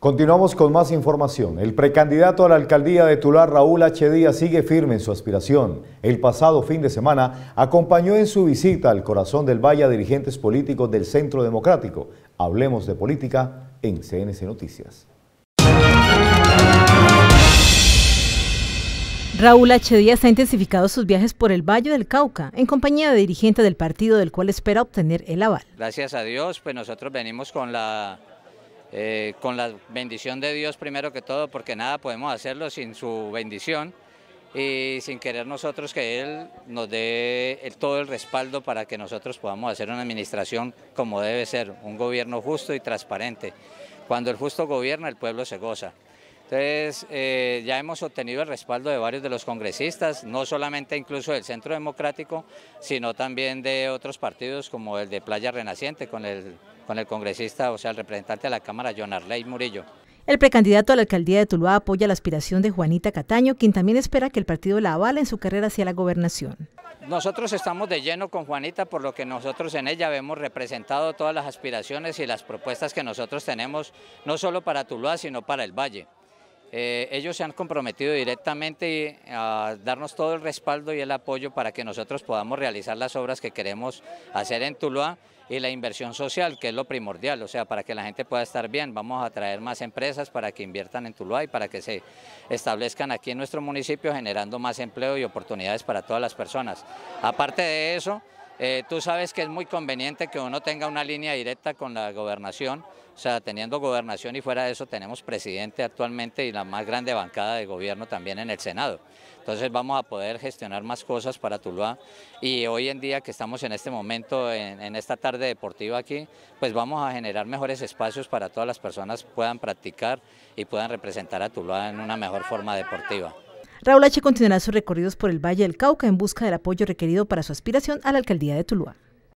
Continuamos con más información. El precandidato a la alcaldía de Tular, Raúl H. Díaz, sigue firme en su aspiración. El pasado fin de semana acompañó en su visita al corazón del Valle a dirigentes políticos del Centro Democrático. Hablemos de política en CNC Noticias. Raúl H. Díaz ha intensificado sus viajes por el Valle del Cauca en compañía de dirigentes del partido del cual espera obtener el aval. Gracias a Dios, pues nosotros venimos con la eh, con la bendición de Dios primero que todo, porque nada podemos hacerlo sin su bendición y sin querer nosotros que Él nos dé todo el respaldo para que nosotros podamos hacer una administración como debe ser, un gobierno justo y transparente. Cuando el justo gobierna, el pueblo se goza. Entonces, eh, ya hemos obtenido el respaldo de varios de los congresistas, no solamente incluso del Centro Democrático, sino también de otros partidos como el de Playa Renaciente, con el, con el congresista, o sea, el representante de la Cámara, John Arley Murillo. El precandidato a la alcaldía de Tuluá apoya la aspiración de Juanita Cataño, quien también espera que el partido la avale en su carrera hacia la gobernación. Nosotros estamos de lleno con Juanita, por lo que nosotros en ella hemos representado todas las aspiraciones y las propuestas que nosotros tenemos, no solo para Tuluá, sino para el Valle. Eh, ellos se han comprometido directamente a darnos todo el respaldo y el apoyo para que nosotros podamos realizar las obras que queremos hacer en Tuluá y la inversión social, que es lo primordial, o sea, para que la gente pueda estar bien. Vamos a traer más empresas para que inviertan en Tuluá y para que se establezcan aquí en nuestro municipio generando más empleo y oportunidades para todas las personas. Aparte de eso, eh, tú sabes que es muy conveniente que uno tenga una línea directa con la gobernación, o sea, teniendo gobernación y fuera de eso tenemos presidente actualmente y la más grande bancada de gobierno también en el Senado. Entonces vamos a poder gestionar más cosas para Tuluá y hoy en día que estamos en este momento, en, en esta tarde deportiva aquí, pues vamos a generar mejores espacios para todas las personas puedan practicar y puedan representar a Tuluá en una mejor forma deportiva. Raúl H. continuará sus recorridos por el Valle del Cauca en busca del apoyo requerido para su aspiración a la alcaldía de Tuluá.